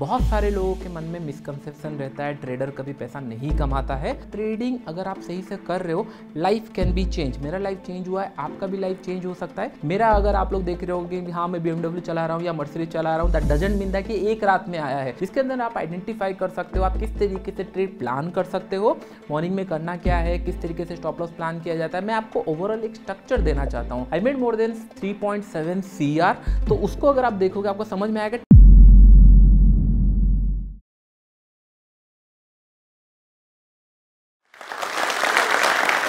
बहुत सारे लोगों के मन में मिसकंसेप्शन रहता है ट्रेडर कभी पैसा नहीं कमाता है ट्रेडिंग अगर आप सही से कर रहे हो लाइफ कैन बी चेंज मेरा लाइफ चेंज हुआ है आपका भी लाइफ चेंज हो सकता है मेरा अगर आप लोग देख रहे हो कि हाँ मैं बीएमडब्ल्यू चला रहा हूँ या मर्सरी चला रहा हूँ दैट डजेंट मीन दैट कि एक रात में आया है इसके अंदर आप आइडेंटिफाई कर सकते हो आप किस तरीके से ट्रेड प्लान कर सकते हो मॉर्निंग में करना क्या है किस तरीके से स्टॉप लॉस प्लान किया जाता है मैं आपको ओवरऑल एक स्ट्रक्चर देना चाहता हूँ I made more than three point seven C R तो उसको अगर आप देखोगे आपको समझ में आएगा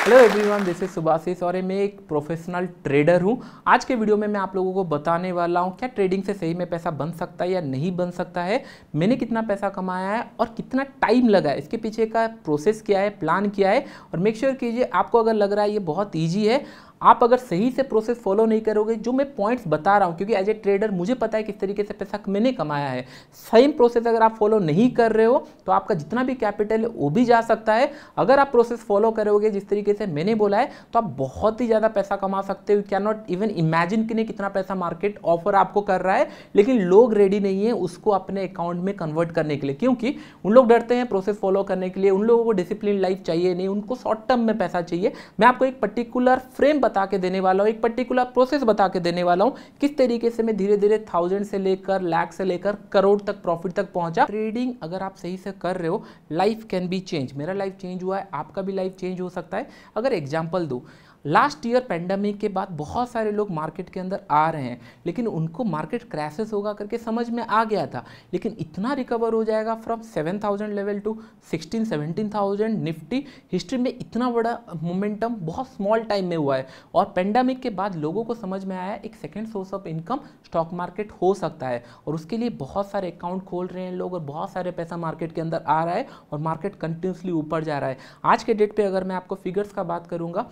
hello everyone this is Subhashis और मैं एक प्रोफेशनल ट्रेडर हूं आज के वीडियो में मैं आप लोगों को बताने वाला हूं क्या ट्रेडिंग से सही में पैसा बन सकता है या नहीं बन सकता है मैंने कितना पैसा कमाया है और कितना टाइम लगा है इसके पीछे का प्रोसेस क्या है प्लान क्या है और मेक श्योर sure कीजिए आपको अगर लग रहा है ये बहुत ईजी है आप अगर सही से प्रोसेस फॉलो नहीं करोगे जो मैं पॉइंट्स बता रहा हूँ क्योंकि एज ए ट्रेडर मुझे पता है किस तरीके से पैसा मैंने कमाया है सेम प्रोसेस अगर आप फॉलो नहीं कर रहे हो तो आपका जितना भी कैपिटल है वो भी जा सकता है अगर आप प्रोसेस फॉलो करोगे जिस तरीके से मैंने बोला है तो आप बहुत ही ज़्यादा पैसा कमा सकते हो कैन नॉट इवन इमेजिन कि कितना पैसा मार्केट ऑफर आपको कर रहा है लेकिन लोग रेडी नहीं है उसको अपने अकाउंट में कन्वर्ट करने के लिए क्योंकि उन लोग डरते हैं प्रोसेस फॉलो करने के लिए उन लोगों को डिसिप्लिन लाइफ चाहिए नहीं उनको शॉर्ट टर्म में पैसा चाहिए मैं आपको एक पर्टिकुलर फ्रेम बता के देने वाला हूँ एक पर्टिकुलर प्रोसेस बता के देने वाला हूँ किस तरीके से मैं धीरे धीरे थाउजेंड से लेकर लाख से लेकर करोड़ तक प्रॉफिट तक पहुंचा ट्रेडिंग अगर आप सही से कर रहे हो लाइफ कैन बी चेंज मेरा लाइफ चेंज हुआ है आपका भी लाइफ चेंज हो सकता है अगर एग्जाम्पल दो लास्ट ईयर पैंडमिक के बाद बहुत सारे लोग मार्केट के अंदर आ रहे हैं लेकिन उनको मार्केट क्रैसेस होगा करके समझ में आ गया था लेकिन इतना रिकवर हो जाएगा from 7000 level to 16 17000 Nifty history में इतना बड़ा मोमेंटम बहुत स्मॉल टाइम में हुआ है और पैंडमिक के बाद लोगों को समझ में आया एक second source of income stock market हो सकता है और उसके लिए बहुत सारे अकाउंट खोल रहे हैं लोग और बहुत सारे पैसा मार्केट के अंदर आ रहा है और मार्केट कंटिन्यूसली ऊपर जा रहा है आज के डेट पर अगर मैं आपको फिगर्स का बात करूँगा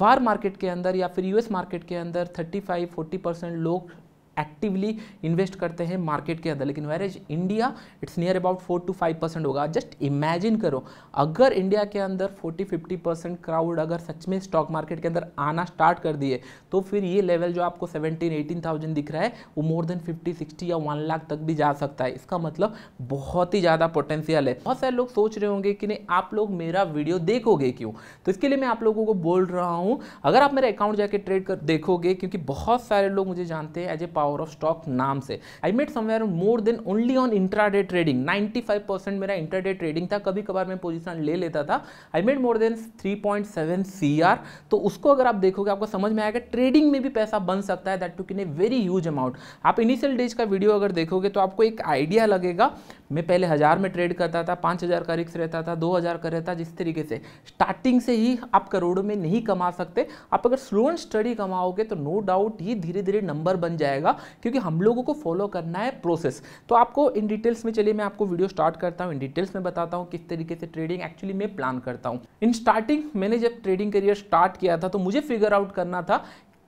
वार मार्केट के अंदर या फिर यूएस मार्केट के अंदर 35-40 परसेंट लोग एक्टिवली इन्वेस्ट करते हैं मार्केट के अंदर लेकिन average India it's near about four to five percent होगा जस्ट इमेजिन करो अगर इंडिया के अंदर फोर्टी फिफ्टी परसेंट क्राउड अगर सच में स्टॉक मार्केट के अंदर आना स्टार्ट कर दिए तो फिर ये लेवल जो आपको सेवनटीन एटीन थाउजेंड दिख रहा है वो मोर देन फिफ्टी सिक्सटी या वन लाख तक भी जा सकता है इसका मतलब बहुत ही ज़्यादा पोटेंशियल है बहुत सारे लोग सोच रहे होंगे कि नहीं आप लोग मेरा वीडियो देखोगे क्यों तो इसके लिए मैं आप लोगों को बोल रहा हूँ अगर आप मेरा अकाउंट जाके ट्रेड कर देखोगे क्योंकि बहुत सारे लोग मुझे जानते हैं as a power of stock नाम से I made somewhere more than only on intraday trading 95 percent मेरा इंट्राडे ट्रेडिंग था कभी कभार मैं पोजिशन ले लेता था I made more than 3.7 CR तो उसको अगर आप देखोगे आपको समझ में आएगा ट्रेडिंग में भी पैसा बन सकता है दैट टू किन ए वेरी ह्यूज अमाउंट आप इनिशियल डेज का वीडियो अगर देखोगे तो आपको एक आइडिया लगेगा मैं पहले हज़ार में ट्रेड करता था पाँच हज़ार का रिक्स रहता था दो हज़ार का रहता जिस तरीके से स्टार्टिंग से ही आप करोड़ों में नहीं कमा सकते आप अगर स्लो एंड स्टडी कमाओगे तो नो डाउट ही धीरे धीरे नंबर बन जाएगा होगा क्योंकि हम लोगों को फॉलो करना है प्रोसेस तो आपको इन डिटेल्स में चलिए मैं आपको वीडियो स्टार्ट करता हूँ इन डिटेल्स में बताता हूँ किस तरीके से ट्रेडिंग एक्चुअली मैं प्लान करता हूँ इन स्टार्टिंग मैंने जब ट्रेडिंग करियर स्टार्ट किया था तो मुझे फिगर आउट करना था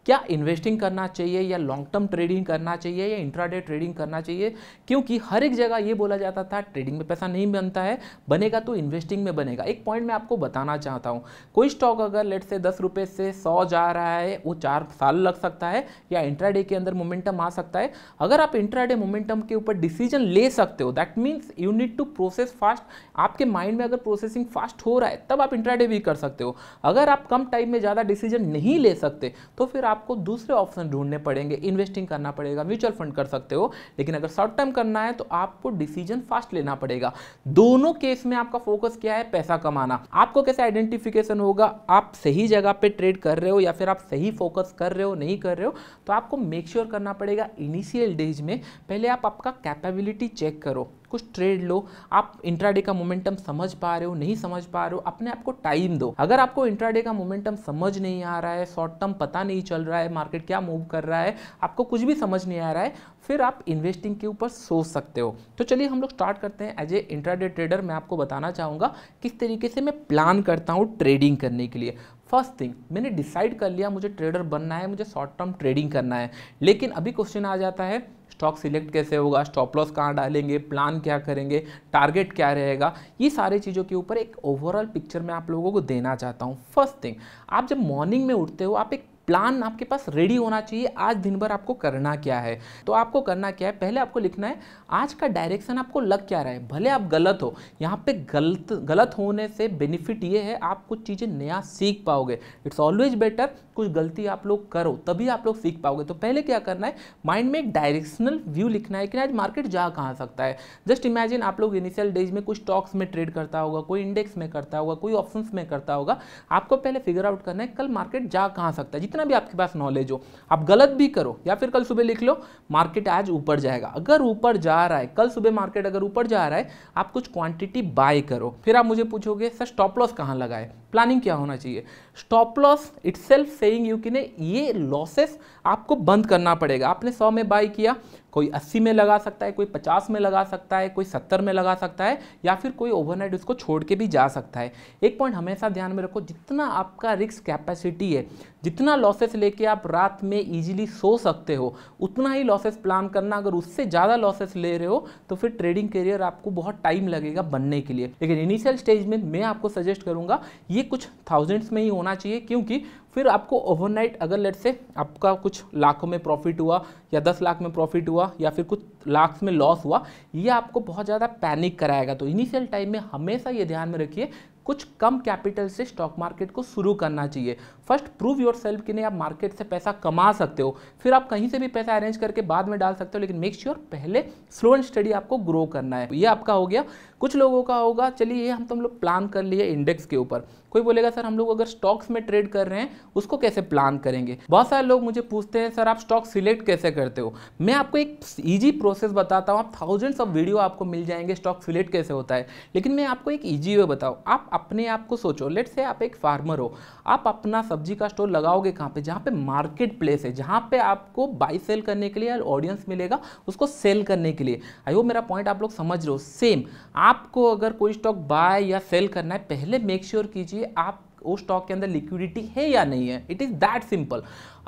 क्या इन्वेस्टिंग करना चाहिए या लॉन्ग टर्म ट्रेडिंग करना चाहिए या इंट्राडे ट्रेडिंग करना चाहिए क्योंकि हर एक जगह ये बोला जाता था ट्रेडिंग में पैसा नहीं बनता है बनेगा तो इन्वेस्टिंग में बनेगा एक पॉइंट मैं आपको बताना चाहता हूँ कोई स्टॉक अगर लेट से दस रुपये से सौ जा रहा है वो चार साल लग सकता है या इंट्राडे के अंदर मोमेंटम आ सकता है अगर आप इंट्राडे मोमेंटम के ऊपर डिसीजन ले सकते हो that means you need to process fast आपके माइंड में अगर प्रोसेसिंग फास्ट हो रहा है तब आप इंट्राडे भी कर सकते हो अगर आप कम टाइम में ज़्यादा डिसीजन नहीं ले सकते तो फिर आपको दूसरे ऑप्शन ढूंढने पड़ेंगे इन्वेस्टिंग करना पड़ेगा म्यूचुअल फंड कर सकते हो लेकिन अगर शॉर्ट टर्म करना है तो आपको डिसीजन फास्ट लेना पड़ेगा दोनों केस में आपका फोकस क्या है पैसा कमाना आपको कैसे आइडेंटिफिकेशन होगा आप सही जगह पर ट्रेड कर रहे हो या फिर आप सही फोकस कर रहे हो नहीं कर रहे हो तो आपको मेक श्योर sure करना पड़ेगा इनिशियल डेज में पहले आप आपका कैपेबिलिटी चेक करो कुछ ट्रेड लो आप इंट्राडे का मोमेंटम समझ पा रहे हो नहीं समझ पा रहे हो अपने आपको टाइम दो अगर आपको इंट्राडे का मोमेंटम समझ नहीं आ रहा है शॉर्ट टर्म पता नहीं चल रहा है मार्केट क्या मूव कर रहा है आपको कुछ भी समझ नहीं आ रहा है फिर आप इन्वेस्टिंग के ऊपर सोच सकते हो तो चलिए हम लोग स्टार्ट करते हैं एज ए इंट्राडे ट्रेडर मैं आपको बताना चाहूँगा किस तरीके से मैं प्लान करता हूँ ट्रेडिंग करने के लिए फर्स्ट थिंग मैंने डिसाइड कर लिया मुझे ट्रेडर बनना है मुझे शॉर्ट टर्म ट्रेडिंग करना है लेकिन अभी क्वेश्चन आ जाता है स्टॉक सिलेक्ट कैसे होगा स्टॉप लॉस कहाँ डालेंगे प्लान क्या करेंगे टारगेट क्या रहेगा ये सारी चीज़ों के ऊपर एक ओवरऑल पिक्चर मैं आप लोगों को देना चाहता हूँ फर्स्ट थिंग आप जब मॉर्निंग में उठते हो आप एक प्लान आपके पास रेडी होना चाहिए आज दिन भर आपको करना क्या है तो आपको करना क्या है पहले आपको लिखना है आज का डायरेक्शन आपको लग क्या रहा है भले आप गलत हो यहाँ पे गलत गलत होने से बेनिफिट ये है आप कुछ चीज़ें नया सीख पाओगे इट्स ऑलवेज बेटर कुछ गलती आप लोग करो तभी आप लोग सीख पाओगे तो पहले क्या करना है माइंड में एक डायरेक्शनल व्यू लिखना है कि आज मार्केट जा कहाँ सकता है जस्ट इमेजिन आप लोग इनिशियल डेज में कुछ स्टॉक्स में ट्रेड करता होगा कोई इंडेक्स में करता होगा कोई ऑप्शन में करता होगा आपको पहले फिगर आउट करना है कल मार्केट जा कहाँ सकता है जितना भी आपके पास नॉलेज हो आप गलत भी करो या फिर कल सुबह लिख लो मार्केट आज ऊपर जाएगा अगर ऊपर जा रहा है कल सुबह मार्केट अगर ऊपर जा रहा है आप कुछ क्वांटिटी बाय करो फिर आप मुझे पूछोगे सर स्टॉप लॉस कहाँ लगाए प्लानिंग क्या होना चाहिए stop loss it's self saying you कि ये लॉसेस आपको बंद करना पड़ेगा आपने सौ में बाय किया कोई 80 में लगा सकता है कोई 50 में लगा सकता है कोई 70 में लगा सकता है या फिर कोई ओवरनाइट उसको छोड़ के भी जा सकता है एक पॉइंट हमेशा ध्यान में रखो जितना आपका रिस्क कैपेसिटी है जितना लॉसेस लेके आप रात में ईजिली सो सकते हो उतना ही लॉसेस प्लान करना अगर उससे ज़्यादा लॉसेस ले रहे हो तो फिर ट्रेडिंग करियर आपको बहुत टाइम लगेगा बनने के लिए लेकिन इनिशियल स्टेज में मैं आपको सजेस्ट करूँगा ये कुछ थाउजेंड्स में ही होना चाहिए क्योंकि फिर आपको ओवरनाइट अगर लेट से आपका कुछ लाखों में प्रॉफिट हुआ या दस लाख में प्रॉफिट हुआ या फिर कुछ लाख में लॉस हुआ ये आपको बहुत ज़्यादा पैनिक कराएगा तो इनिशियल टाइम में हमेशा ये ध्यान में रखिए कुछ कम कैपिटल से स्टॉक मार्केट को शुरू करना चाहिए फर्स्ट प्रूव योर सेल्फ कि नहीं आप मार्केट से पैसा कमा सकते हो फिर आप कहीं से भी पैसा अरेंज करके बाद में डाल सकते हो लेकिन मेक श्योर sure पहले स्लो एंड स्टडी आपको ग्रो करना है ये आपका हो गया कुछ लोगों का होगा चलिए ये हम तो हम लोग प्लान कर लिए इंडेक्स के ऊपर कोई बोलेगा सर हम लोग अगर स्टॉक्स में ट्रेड कर रहे हैं उसको कैसे प्लान करेंगे बहुत सारे लोग मुझे पूछते हैं सर आप स्टॉक सिलेक्ट कैसे करते हो मैं आपको एक ईजी प्रोसेस बताता हूँ आप थाउजेंड्स ऑफ वीडियो आपको मिल जाएंगे स्टॉक सिलेक्ट कैसे होता है लेकिन मैं आपको एक ईजी वे बताऊँ आप अपने आप को सोचो लेट से आप एक फार्मर हो आप अपना सब सब्जी का स्टोर लगाओगे कहाँ पे जहाँ पे मार्केट प्लेस है जहाँ पे आपको बाई सेल करने के लिए ऑडियंस मिलेगा उसको सेल करने के लिए आई वो मेरा पॉइंट आप लोग समझ रहे हो सेम आपको अगर कोई स्टॉक बाय या सेल करना है पहले मेक श्योर sure कीजिए आप वो स्टॉक के अंदर लिक्विडिटी है या नहीं है इट इज़ दैट सिंपल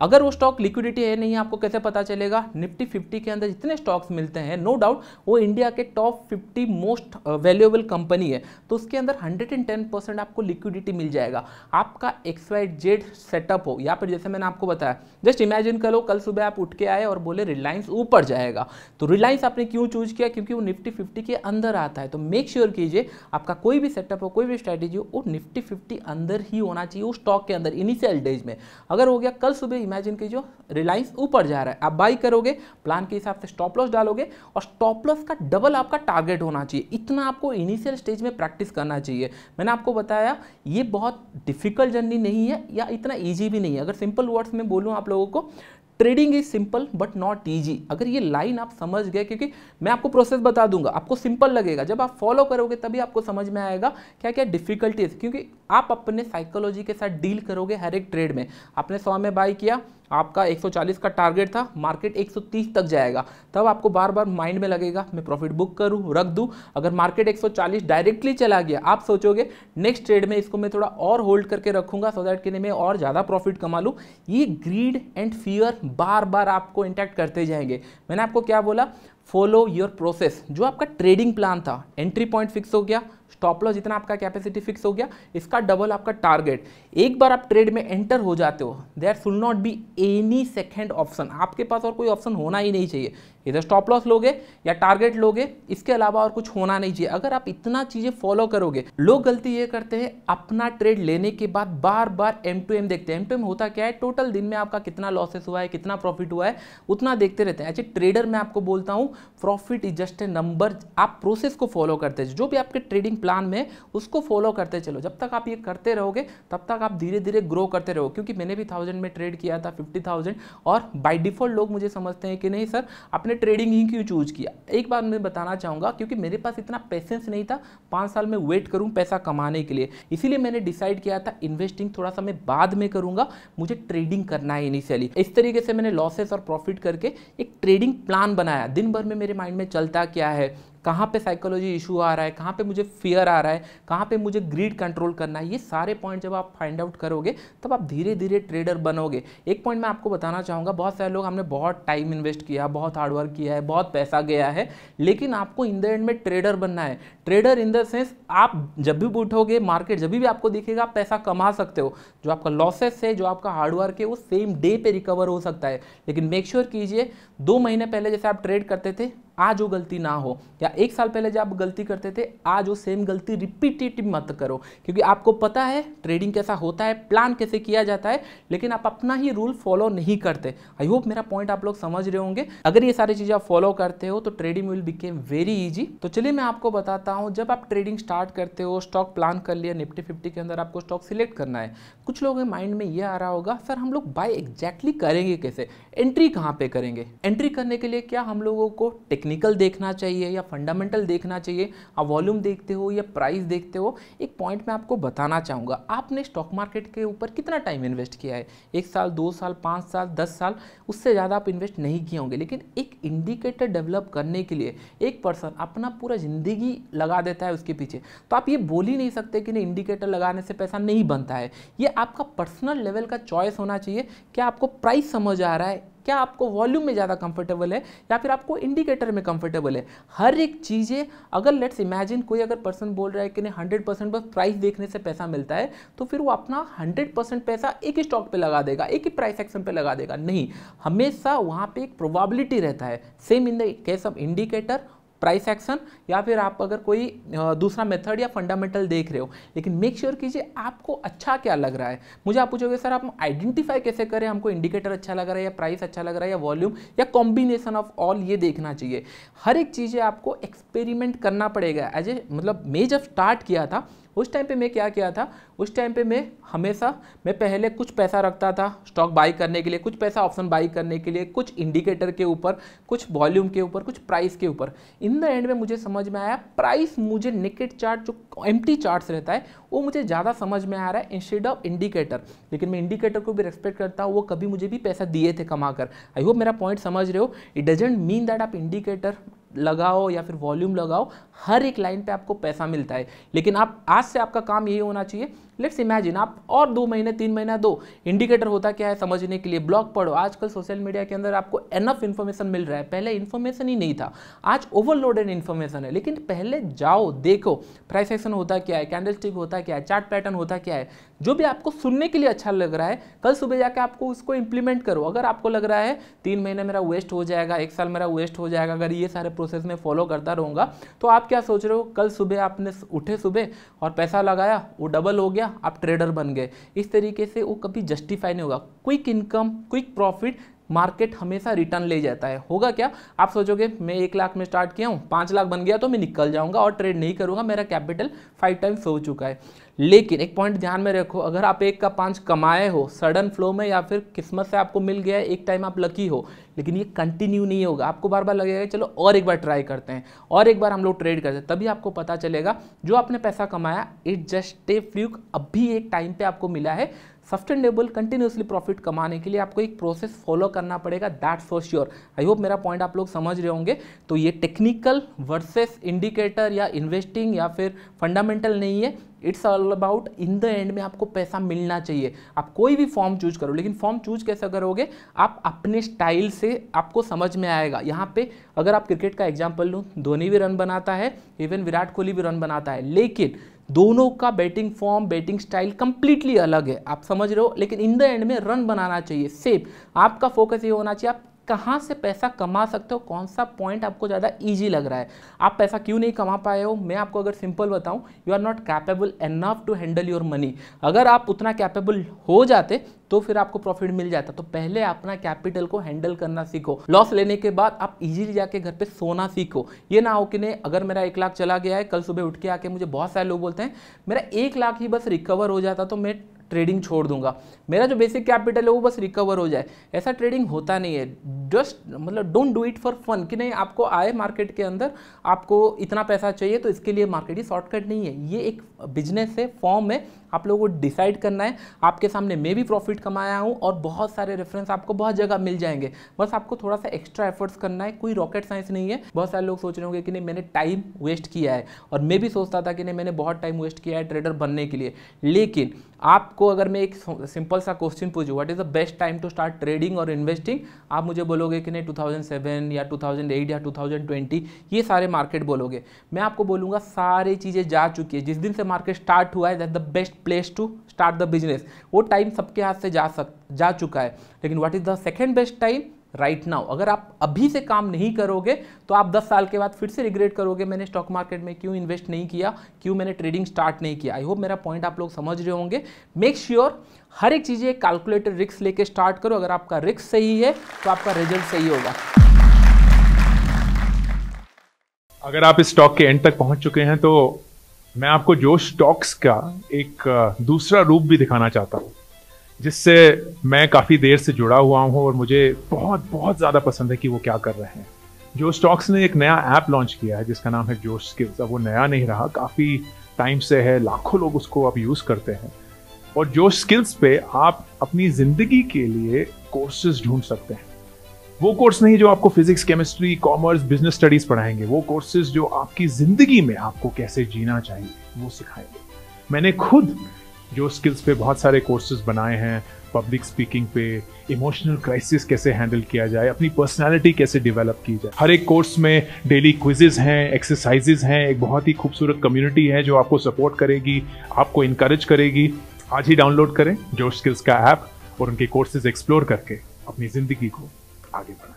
अगर वो स्टॉक लिक्विडिटी है नहीं आपको कैसे पता चलेगा निफ्टी फिफ्टी के अंदर जितने स्टॉक्स मिलते हैं नो no डाउट वो इंडिया के top fifty most valuable company है तो उसके अंदर हंड्रेड परसेंट आपको लिक्विडिटी मिल जाएगा आपका एक्स वाई जेड सेटअप हो या फिर जैसे मैंने आपको बताया जस्ट इमेजिन करो कल सुबह आप उठ के आए और बोले रिलायंस ऊपर जाएगा तो रिलायंस आपने क्यों चूज किया क्योंकि वो निफ्टी फिफ्टी के अंदर आता है तो मेक श्योर sure कीजिए आपका कोई भी सेटअप हो कोई भी स्ट्रैटेजी हो वो निफ्टी फिफ्टी अंदर ही होना चाहिए उस स्टॉक के अंदर इनिशियल डेज में अगर हो गया कल सुबह इमेजिन कीजिए रिलायंस ऊपर जा रहा है आप बाई करोगे प्लान के हिसाब से स्टॉप लॉस डालोगे और स्टॉप लॉस का डबल आपका टारगेट होना चाहिए इतना आपको इनिशियल स्टेज में प्रैक्टिस करना चाहिए मैंने आपको बताया ये बहुत डिफिकल्ट जर्नी नहीं है या इतना ईजी भी नहीं है अगर सिंपल वर्ड्स में बोलूँ आप लोगों को trading is simple but not easy अगर ये लाइन आप समझ गए क्योंकि मैं आपको प्रोसेस बता दूंगा आपको सिंपल लगेगा जब आप फॉलो करोगे तभी आपको समझ में आएगा क्या क्या डिफिकल्टीज क्योंकि आप अपने साइकोलॉजी के साथ डील करोगे हर एक ट्रेड में आपने सौ में बाई किया आपका 140 का टारगेट था मार्केट 130 तक जाएगा तब आपको बार बार माइंड में लगेगा मैं प्रॉफिट बुक करूं रख दूं अगर मार्केट 140 डायरेक्टली चला गया आप सोचोगे नेक्स्ट ट्रेड में इसको मैं थोड़ा और होल्ड करके रखूंगा सो दैट कि मैं और ज़्यादा प्रॉफिट कमा लूँ ये ग्रीड एंड फियर बार बार आपको इंटैक्ट करते जाएंगे मैंने आपको क्या बोला फॉलो योर प्रोसेस जो आपका ट्रेडिंग प्लान था एंट्री पॉइंट फिक्स हो गया स्टॉप लॉस जितना आपका कैपेसिटी फिक्स हो गया इसका डबल आपका टारगेट एक बार आप ट्रेड में एंटर हो जाते हो there should not be any second option आपके पास और कोई ऑप्शन होना ही नहीं चाहिए इधर स्टॉप लॉस लोगे या टारगेट लोगे इसके अलावा और कुछ होना नहीं चाहिए अगर आप इतना चीज़ें फॉलो करोगे लोग गलती ये करते हैं अपना ट्रेड लेने के बाद बार बार एम टू एम देखते हैं एम टू एम होता क्या है टोटल दिन में आपका कितना लॉसेस हुआ है कितना प्रॉफिट हुआ है उतना देखते रहते हैं अच्छा ट्रेडर मैं आपको बोलता हूँ profit is just a number आप प्रोसेस को फॉलो करते हैं जो भी आपके ट्रेडिंग प्लान में उसको फॉलो करते चलो जब तक आप ये करते रहोगे तब तक आप धीरे धीरे ग्रो करते रहो क्योंकि मैंने भी थाउजेंड में ट्रेड किया था फिफ्टी थाउजेंड और बाई डिफॉल्ट लोग मुझे समझते हैं कि नहीं सर आपने ट्रेडिंग ही क्यों चूज किया एक बार मैं बताना चाहूँगा क्योंकि मेरे पास इतना पेशेंस नहीं था पाँच साल में वेट करूँ पैसा कमाने के लिए इसीलिए मैंने डिसाइड किया था इन्वेस्टिंग थोड़ा सा मैं बाद में करूँगा मुझे ट्रेडिंग करना है इनिशियली इस तरीके से मैंने लॉसेस और प्रॉफिट करके एक ट्रेडिंग प्लान बनाया दिन भर में मेरे माइंड में चलता क्या है कहाँ पे साइकोलॉजी इशू आ रहा है कहाँ पे मुझे फियर आ रहा है कहाँ पे मुझे ग्रीड कंट्रोल करना है ये सारे पॉइंट जब आप फाइंड आउट करोगे तब आप धीरे धीरे ट्रेडर बनोगे एक पॉइंट मैं आपको बताना चाहूँगा बहुत सारे लोग हमने बहुत टाइम इन्वेस्ट किया बहुत हार्डवर्क किया है बहुत पैसा गया है लेकिन आपको इन द एंड में ट्रेडर बनना है ट्रेडर इन द सेंस आप जब भी उठोगे मार्केट जब भी आपको दिखेगा आप पैसा कमा सकते हो जो आपका लॉसेस है जो आपका हार्डवर्क है वो सेम डे पे रिकवर हो सकता है लेकिन मेक श्योर sure कीजिए दो महीने पहले जैसे आप ट्रेड करते थे आज वो गलती ना हो या एक साल पहले जब आप गलती करते थे आज वो सेम गलती रिपीटेटिव मत करो क्योंकि आपको पता है ट्रेडिंग कैसा होता है प्लान कैसे किया जाता है लेकिन आप अपना ही रूल फॉलो नहीं करते आई होप मेरा पॉइंट आप लोग समझ रहे होंगे अगर ये सारी चीज़ें आप फॉलो करते हो तो trading will become very easy तो चलिए मैं आपको बताता हूँ जब आप ट्रेडिंग स्टार्ट करते हो स्टॉक प्लान कर लिया निफ्टी फिफ्टी के अंदर आपको स्टॉक सिलेक्ट करना है कुछ लोगों के माइंड में ये आ रहा होगा सर हम लोग बाय एग्जैक्टली करेंगे कैसे एंट्री कहाँ पे करेंगे एंट्री करने के लिए क्या हम लोगों को टिक टेक्निकल देखना चाहिए या फंडामेंटल देखना चाहिए आप वॉल्यूम देखते हो या प्राइस देखते हो एक पॉइंट मैं आपको बताना चाहूँगा आपने स्टॉक मार्केट के ऊपर कितना टाइम इन्वेस्ट किया है एक साल दो साल पाँच साल दस साल उससे ज़्यादा आप इन्वेस्ट नहीं किए होंगे लेकिन एक इंडिकेटर डेवलप करने के लिए एक पर्सन अपना पूरा ज़िंदगी लगा देता है उसके पीछे तो आप ये बोल ही नहीं सकते कि नहीं इंडिकेटर लगाने से पैसा नहीं बनता है ये आपका पर्सनल लेवल का चॉइस होना चाहिए क्या आपको प्राइस समझ आ रहा है क्या आपको वॉल्यूम में ज़्यादा कंफर्टेबल है या फिर आपको इंडिकेटर में कंफर्टेबल है हर एक चीज़ें अगर लेट्स इमेजिन कोई अगर पर्सन बोल रहा है कि नहीं हंड्रेड परसेंट बस प्राइस देखने से पैसा मिलता है तो फिर वो अपना हंड्रेड परसेंट पैसा एक ही स्टॉक पर लगा देगा एक ही प्राइस एक्शन पर लगा देगा नहीं हमेशा वहाँ पर एक प्रोबाबिलिटी रहता है same in the case of indicator price action या फिर आप अगर कोई दूसरा मेथड या फंडामेंटल देख रहे हो लेकिन मेक श्योर कीजिए आपको अच्छा क्या लग रहा है मुझे आप पूछोगे सर आप आइडेंटिफाई कैसे करें हमको इंडिकेटर अच्छा लग रहा है या प्राइस अच्छा लग रहा है या वॉल्यूम या कॉम्बिनेशन ऑफ ऑल ये देखना चाहिए हर एक चीज़ें आपको एक्सपेरिमेंट करना पड़ेगा एज ए मतलब मैं जब स्टार्ट किया था उस टाइम पे मैं क्या किया था उस टाइम पे मैं हमेशा मैं पहले कुछ पैसा रखता था स्टॉक बाई करने के लिए कुछ पैसा ऑप्शन बाई करने के लिए कुछ इंडिकेटर के ऊपर कुछ वॉल्यूम के ऊपर कुछ प्राइस के ऊपर इन द एंड में मुझे समझ में आया प्राइस मुझे निकेट चार्ट जो एम टी रहता है वो मुझे ज़्यादा समझ में आ रहा है इंस्टेड ऑफ इंडिकेटर लेकिन मैं इंडिकेटर को भी रेस्पेक्ट करता हूँ वो कभी मुझे भी पैसा दिए थे कमा कर आई होप मेरा पॉइंट समझ रहे हो इट डजेंट मीन दैट आप इंडिकेटर लगाओ या फिर वॉल्यूम लगाओ हर एक लाइन पे आपको पैसा मिलता है लेकिन आप आज से आपका काम यही होना चाहिए लेट्स इमेजिन आप और दो महीने तीन महीना दो इंडिकेटर होता क्या है समझने के लिए ब्लॉग पढ़ो आजकल सोशल मीडिया के अंदर आपको एनफ इन्फॉर्मेशन मिल रहा है पहले इन्फॉर्मेशन ही नहीं था आज ओवरलोडेड इन्फॉर्मेशन है लेकिन पहले जाओ देखो प्राइस एक्शन होता क्या है कैंडल स्टिक होता क्या है चार्ट पैटर्न होता क्या है जो भी आपको सुनने के लिए अच्छा लग रहा है कल सुबह जाकर आपको उसको इंप्लीमेंट करो अगर आपको लग रहा है तीन महीने मेरा वेस्ट हो जाएगा एक साल मेरा वेस्ट हो जाएगा अगर ये सारे प्रोसेस में फॉलो करता रहूँगा तो आप क्या सोच रहे हो कल सुबह आपने उठे सुबह और पैसा लगाया वो डबल हो गया आप ट्रेडर बन गए इस तरीके से वो कभी जस्टिफाई नहीं होगा quick income quick profit market हमेशा रिटर्न ले जाता है होगा क्या आप सोचोगे मैं एक लाख में स्टार्ट किया हूँ पाँच लाख बन गया तो मैं निकल जाऊँगा और ट्रेड नहीं करूँगा मेरा कैपिटल फाइव टाइम्स हो चुका है लेकिन एक पॉइंट ध्यान में रखो अगर आप एक का पाँच कमाए हो सडन फ्लो में या फिर किस्मत से आपको मिल गया है एक टाइम आप लकी हो लेकिन ये कंटिन्यू नहीं होगा आपको बार बार लगेगा चलो और एक बार ट्राई करते हैं और एक बार हम लोग ट्रेड करते हैं तभी आपको पता चलेगा जो आपने पैसा कमाया इट जस्ट ए फ्ल्यूक अभी एक टाइम पे आपको मिला है सस्टेनेबल कंटिन्यूसली प्रॉफिट कमाने के लिए आपको एक प्रोसेस फॉलो करना पड़ेगा that for sure I hope मेरा पॉइंट आप लोग समझ रहे होंगे तो ये टेक्निकल वर्सेस इंडिकेटर या इन्वेस्टिंग या फिर फंडामेंटल नहीं है it's all about in the end में आपको पैसा मिलना चाहिए आप कोई भी फॉर्म चूज करो लेकिन फॉर्म चूज कैसे करोगे आप अपने स्टाइल से आपको समझ में आएगा यहाँ पे अगर आप क्रिकेट का एग्जाम्पल लूँ धोनी भी रन बनाता है इवन विराट कोहली भी रन बनाता है लेकिन दोनों का batting form batting style completely अलग है आप समझ रहे हो लेकिन इन द एंड में रन बनाना चाहिए सेफ आपका फोकस ये होना चाहिए आप कहाँ से पैसा कमा सकते हो कौन सा पॉइंट आपको ज़्यादा ईजी लग रहा है आप पैसा क्यों नहीं कमा पाए हो मैं आपको अगर सिंपल बताऊँ you are not capable enough to handle your money अगर आप उतना कैपेबल हो जाते तो फिर आपको प्रॉफिट मिल जाता तो पहले अपना कैपिटल को हैंडल करना सीखो लॉस लेने के बाद आप इजीली जाके घर पे सोना सीखो ये ना हो कि नहीं अगर मेरा एक लाख चला गया है कल सुबह उठ के आके मुझे बहुत सारे लोग बोलते हैं मेरा एक लाख ही बस रिकवर हो जाता तो मैं ट्रेडिंग छोड़ दूंगा मेरा जो बेसिक कैपिटल है वो बस रिकवर हो जाए ऐसा ट्रेडिंग होता नहीं है जस्ट मतलब don't do it for fun कि नहीं आपको आए मार्केट के अंदर आपको इतना पैसा चाहिए तो इसके लिए मार्केट ही शॉर्टकट नहीं है ये एक बिजनेस है फॉर्म है आप लोगों को डिसाइड करना है आपके सामने मैं भी प्रॉफिट कमाया हूँ और बहुत सारे रेफरेंस आपको बहुत जगह मिल जाएंगे बस आपको थोड़ा सा एक्स्ट्रा एफर्ट्स करना है कोई रॉकेट साइंस नहीं है बहुत सारे लोग सोच रहे होंगे कि नहीं मैंने टाइम वेस्ट किया है और मैं भी सोचता था कि नहीं मैंने बहुत टाइम वेस्ट किया है ट्रेडर बनने के लिए लेकिन आपको अगर मैं एक सिंपल सा क्वेश्चन पूछूँ what is the best time to start trading और इन्वेस्टिंग आप मुझे बोलोगे कि नहीं 2007 या 2008 या 2020 ये सारे मार्केट बोलोगे मैं आपको बोलूँगा सारी चीज़ें जा चुकी है जिस दिन से मार्केट स्टार्ट हुआ है that the best place to start the business वो टाइम सबके हाथ से जा सक जा चुका है लेकिन what is the second best time right now अगर आप अभी से काम नहीं करोगे तो आप 10 साल के बाद फिर से रिग्रेट करोगे मैंने स्टॉक मार्केट में क्यों इन्वेस्ट नहीं किया क्यों मैंने ट्रेडिंग स्टार्ट नहीं किया आई होप मेरा पॉइंट आप लोग समझ रहे होंगे मेक श्योर sure, हर एक चीज़ें कैलकुलेटेड रिक्स लेके स्टार्ट करो अगर आपका रिक्स सही है तो आपका रिजल्ट सही होगा अगर आप इस स्टॉक के एंड तक पहुंच चुके हैं तो मैं आपको जोश स्टॉक्स का एक दूसरा रूप भी दिखाना चाहता हूँ जिससे मैं काफ़ी देर से जुड़ा हुआ हूँ और मुझे बहुत बहुत ज़्यादा पसंद है कि वो क्या कर रहे हैं जो स्टॉक्स ने एक नया ऐप लॉन्च किया है जिसका नाम है जोश स्किल्स अब वो नया नहीं रहा काफ़ी टाइम से है लाखों लोग उसको अब यूज़ करते हैं और जोश स्किल्स पे आप अपनी ज़िंदगी के लिए कोर्सेज ढूंढ सकते हैं वो कोर्स नहीं जो आपको physics chemistry commerce business studies पढ़ाएंगे वो कोर्सेज जो आपकी जिंदगी में आपको कैसे जीना चाहिए वो सिखाएंगे मैंने खुद जो स्किल्स पे बहुत सारे कोर्सेज बनाए हैं पब्लिक स्पीकिंग पे इमोशनल क्राइसिस कैसे हैंडल किया जाए अपनी पर्सनालिटी कैसे डेवलप की जाए हर एक कोर्स में डेली क्विजेज हैं एक्सरसाइजेज हैं एक बहुत ही खूबसूरत कम्युनिटी है जो आपको सपोर्ट करेगी आपको इनक्रेज करेगी आज ही डाउनलोड करें जोश स्किल्स का ऐप और उनके कोर्सेज एक्सप्लोर करके अपनी ज़िंदगी को 악입니다.